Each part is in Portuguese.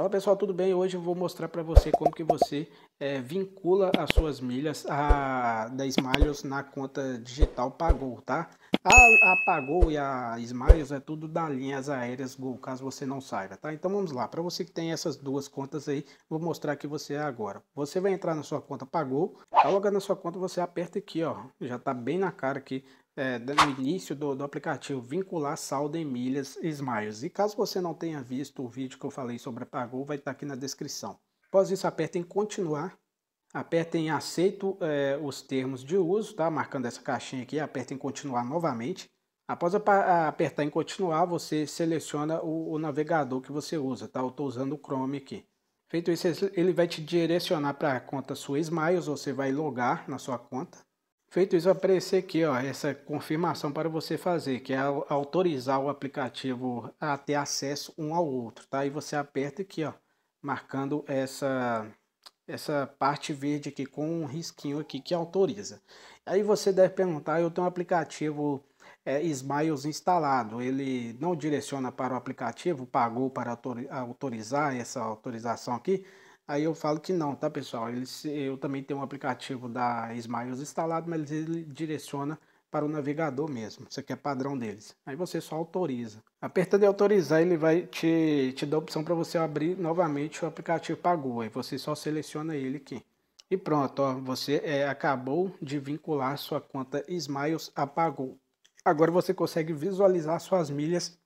Fala pessoal, tudo bem? Hoje eu vou mostrar para você como que você é, vincula as suas milhas a, da Smiles na conta digital Pagou, tá? A, a Pagou e a Smiles é tudo da linhas aéreas Gol, caso você não saiba, tá? Então vamos lá, para você que tem essas duas contas aí, vou mostrar aqui você agora. Você vai entrar na sua conta Pagou, tá logo na sua conta você aperta aqui, ó, já tá bem na cara aqui é, no início do, do, aplicativo, vincular saldo em milhas e Smiles. E caso você não tenha visto o vídeo que eu falei sobre a Pagou, vai estar tá aqui na descrição. Após isso, aperta em continuar, aperta em aceito é, os termos de uso, tá? marcando essa caixinha aqui, aperta em continuar novamente. Após apertar em continuar, você seleciona o, o navegador que você usa, tá? Eu estou usando o Chrome aqui. Feito isso, ele vai te direcionar para a conta sua Smiles, você vai logar na sua conta. Feito isso, vai aparecer aqui ó, essa confirmação para você fazer, que é autorizar o aplicativo a ter acesso um ao outro, tá? E você aperta aqui, ó, marcando essa, essa parte verde aqui com um risquinho aqui que autoriza. Aí você deve perguntar, eu tenho um aplicativo é, Smiles instalado, ele não direciona para o aplicativo, pagou para autorizar essa autorização aqui? Aí eu falo que não, tá pessoal? eu também tenho um aplicativo da Smiles instalado, mas ele direciona para o navegador mesmo. Isso aqui é padrão deles. Aí você só autoriza. Apertando em autorizar, ele vai te, te dar a opção para você abrir novamente o aplicativo Pagou Aí você só seleciona ele aqui. E pronto, ó, você é, acabou de vincular sua conta Smiles a Pagou. Agora você consegue visualizar suas milhas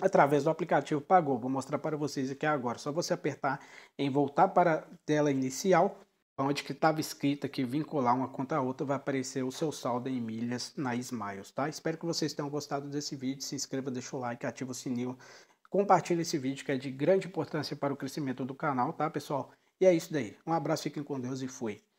através do aplicativo Pagou. Vou mostrar para vocês aqui agora. Só você apertar em voltar para a tela inicial, onde que estava escrito aqui vincular uma conta a outra, vai aparecer o seu saldo em milhas na Smiles, tá? Espero que vocês tenham gostado desse vídeo. Se inscreva, deixa o like, ativa o sininho, compartilha esse vídeo que é de grande importância para o crescimento do canal, tá, pessoal? E é isso daí. Um abraço, fiquem com Deus e fui.